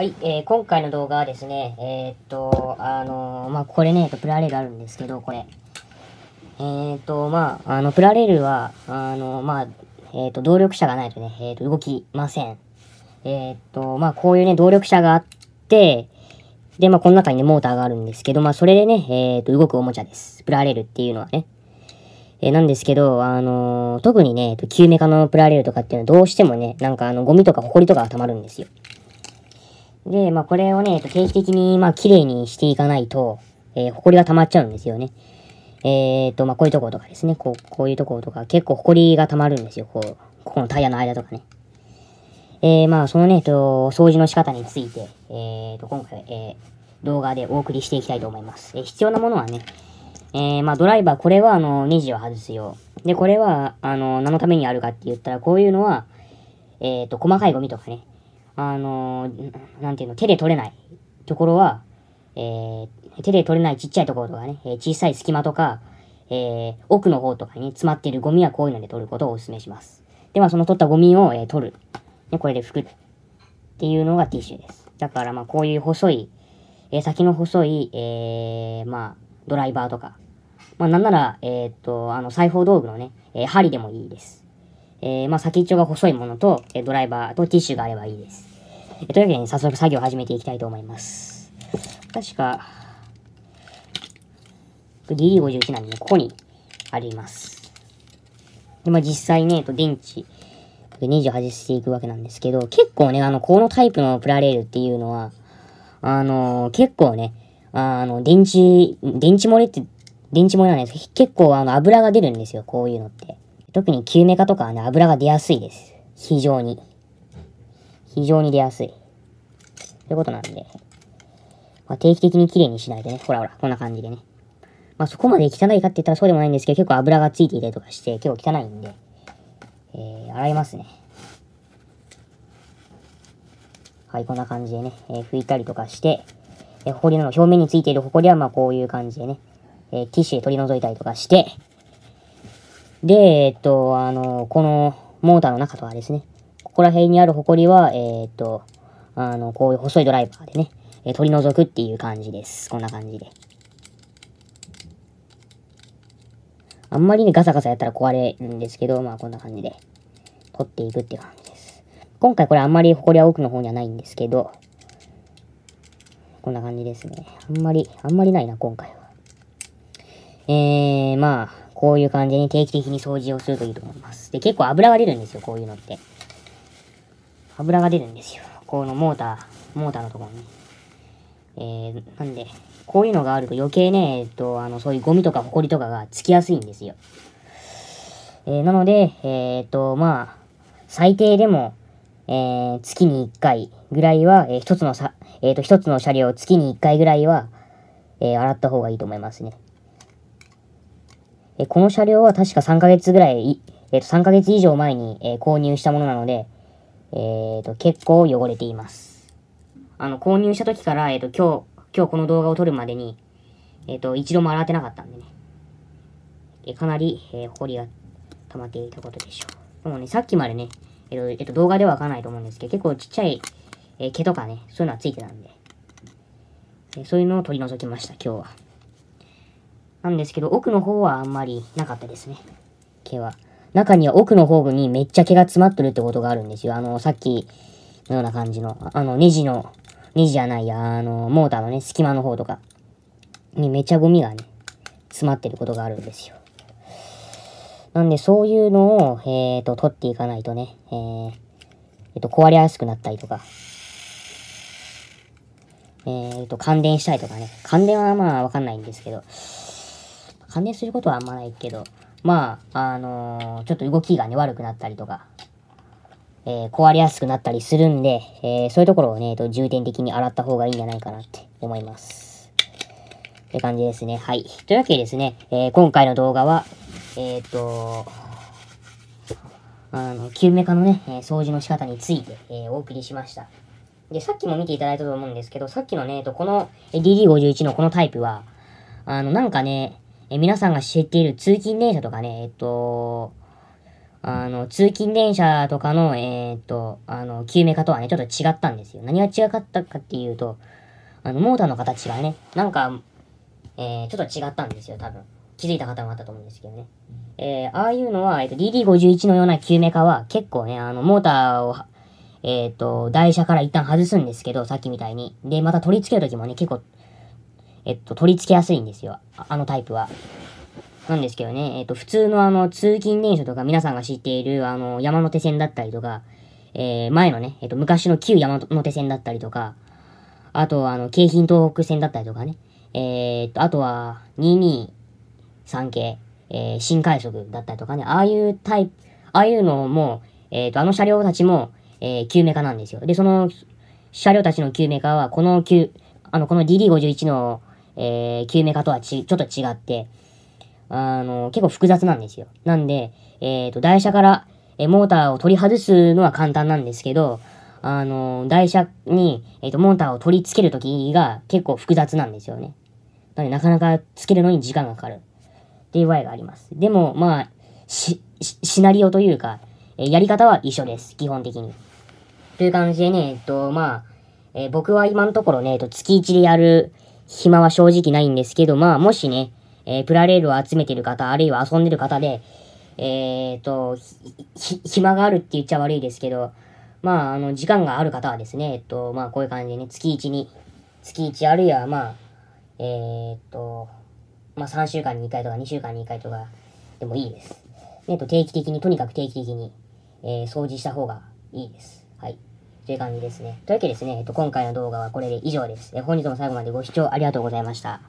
はい、えー、今回の動画はですね、えー、っと、あのー、まあ、これね、プラレールあるんですけど、これ。えー、っと、まあ、あの、プラレールは、あの、まあ、えっと、動力車がないとね、えっと、動きません。えっと、まあ、こういうね、動力車があって、で、まあ、この中にね、モーターがあるんですけど、まあ、それでね、えっと、動くおもちゃです。プラレールっていうのはね。えなんですけど、あの特にね、えっと、旧メカのプラレールとかっていうのはどうしてもね、なんかあの、ゴミとかりとかが溜まるんですよ。で、まあ、これをね、定期的に、まあ、綺麗にしていかないと、えー、埃が溜まっちゃうんですよね。えー、っと、まあ、こういうところとかですね、こう、こういうところとか、結構埃が溜まるんですよ、こう、ここのタイヤの間とかね。えー、まあ、そのね、えっと、掃除の仕方について、えー、っと、今回、えー、動画でお送りしていきたいと思います。えー、必要なものはね、えー、まあ、ドライバー、これは、あの、ネジを外すよ。で、これは、あの、何のためにあるかって言ったら、こういうのは、えっ、ー、と、細かいゴミとかね、あのー、なんていうの、手で取れないところは、えー、手で取れないちっちゃいところとかね、えー、小さい隙間とか、えー、奥の方とかに、ね、詰まっているゴミはこういうので取ることをお勧めします。では、その取ったゴミを、えー、取る。ね、これで拭く。っていうのがティッシュです。だから、まあ、こういう細い、えー、先の細い、えー、まあ、ドライバーとか、まあ、なんなら、えー、っと、あの、裁縫道具のね、えー、針でもいいです。えー、まあ、先っちょが細いものと、えー、ドライバーとティッシュがあればいいです。というわけで、早速作業を始めていきたいと思います。確か、d d 51なんで、ね、ここにあります。で、まあ実際ね、と電池、28していくわけなんですけど、結構ね、あの、このタイプのプラレールっていうのは、あの、結構ね、あの、電池、電池漏れって、電池漏れなんですけど、結構あの、油が出るんですよ、こういうのって。特に旧メカとかはね、油が出やすいです。非常に。非常に出やすい。ということなんで、まあ、定期的に綺麗にしないとね、ほらほら、こんな感じでね。まあ、そこまで汚いかって言ったらそうでもないんですけど、結構油がついていたりとかして、結構汚いんで、えー、洗いますね。はい、こんな感じでね、えー、拭いたりとかして、えー、りの表面についているりは、まあ、こういう感じでね、えー、ティッシュで取り除いたりとかして、で、えっと、あの、このモーターの中とはですね、ここら辺にあるホコリは、えー、っと、あの、こういう細いドライバーでね、えー、取り除くっていう感じです。こんな感じで。あんまりね、ガサガサやったら壊れるんですけど、まあこんな感じで、取っていくっていう感じです。今回これあんまりホコリは奥の方にはないんですけど、こんな感じですね。あんまり、あんまりないな、今回は。えー、まあ、こういう感じに定期的に掃除をするといいと思います。で、結構油が出るんですよ、こういうのって。油が出るんですよ。このモーター、モーターのところに。えー、なんで、こういうのがあると余計ね、えっと、あの、そういうゴミとかホコリとかがつきやすいんですよ。えー、なので、えー、っと、まあ、最低でも、えー、月に1回ぐらいは、えー、一つのさ、えっ、と、一つの車両、月に1回ぐらいは、え洗った方がいいと思いますね。えこの車両は確か3ヶ月ぐらい、えっ、と、3ヶ月以上前に、え購入したものなので、えっ、ー、と、結構汚れています。あの、購入した時から、えっ、ー、と、今日、今日この動画を撮るまでに、えっ、と、一度も洗ってなかったんでね。えかなり、えー、埃が溜まっていたことでしょう。でもね、さっきまでね、えっ、と、えっと、動画ではわかんないと思うんですけど、結構ちっちゃい、えー、毛とかね、そういうのはついてたんで、えー、そういうのを取り除きました、今日は。なんですけど、奥の方はあんまりなかったですね、毛は。中には奥の方にめっちゃ毛が詰まってるってことがあるんですよ。あの、さっきのような感じの、あの、ネジの、ネジじゃないや、あの、モーターのね、隙間の方とかにめちゃゴミがね、詰まってることがあるんですよ。なんで、そういうのを、えっ、ー、と、取っていかないとね、えー、えー、と、壊れやすくなったりとか、えっ、と、感電したりとかね、感電はまあわかんないんですけど、感電することはあんまないけど、まあ、あのー、ちょっと動きがね、悪くなったりとか、えー、壊れやすくなったりするんで、えー、そういうところをね、えっと重点的に洗った方がいいんじゃないかなって思います。って感じですね。はい。というわけでですね、えー、今回の動画は、えっ、と、あの、救命カのね、えー、掃除の仕方について、えー、お送りしました。で、さっきも見ていただいたと思うんですけど、さっきのね、えっと、この DD51 のこのタイプは、あの、なんかね、え皆さんが知っている通勤電車とかね、えっと、あの、通勤電車とかの、えー、っと、あの、救命化とはね、ちょっと違ったんですよ。何が違かったかっていうと、あの、モーターの形がね、なんか、えー、ちょっと違ったんですよ、多分。気づいた方もあったと思うんですけどね。えー、ああいうのは、えっと、DD51 のような救命化は、結構ね、あの、モーターを、えっ、と、台車から一旦外すんですけど、さっきみたいに。で、また取り付けるときもね、結構、えっと、取り付けやすいんですよ。あのタイプは。なんですけどね、えっと、普通のあの、通勤電車とか皆さんが知っている、あの、山手線だったりとか、えー、前のね、えっと、昔の旧山手線だったりとか、あとは、あの、京浜東北線だったりとかね、えー、っと、あとは、223系、えー、新快速だったりとかね、ああいうタイプ、ああいうのも、えっと、あの車両たちも、えー、救命化なんですよ。で、その、車両たちの救命化は、この、あの、この DD51 のえー、救命科とはち、ちょっと違って、あの、結構複雑なんですよ。なんで、えっ、ー、と、台車から、えモーターを取り外すのは簡単なんですけど、あの、台車に、えっ、ー、と、モーターを取り付けるときが結構複雑なんですよね。なので、なかなかつけるのに時間がかかる。っていう場合があります。でも、まあ、し、シナリオというか、えー、やり方は一緒です。基本的に。という感じでね、えっ、と、まあ、え僕は今のところね、えっと、月1でやる、暇は正直ないんですけど、まあ、もしね、えー、プラレールを集めてる方、あるいは遊んでる方で、えっ、ー、と、暇があるって言っちゃ悪いですけど、まあ、あの、時間がある方はですね、えっと、まあ、こういう感じでね、月1に、月1あるいは、まあ、えー、っと、まあ、3週間に1回とか2週間に1回とかでもいいです。えっと、定期的に、とにかく定期的に、えー、掃除した方がいいです。はい。という感じですね。というわけでですね、えっと、今回の動画はこれで以上です。本日も最後までご視聴ありがとうございました。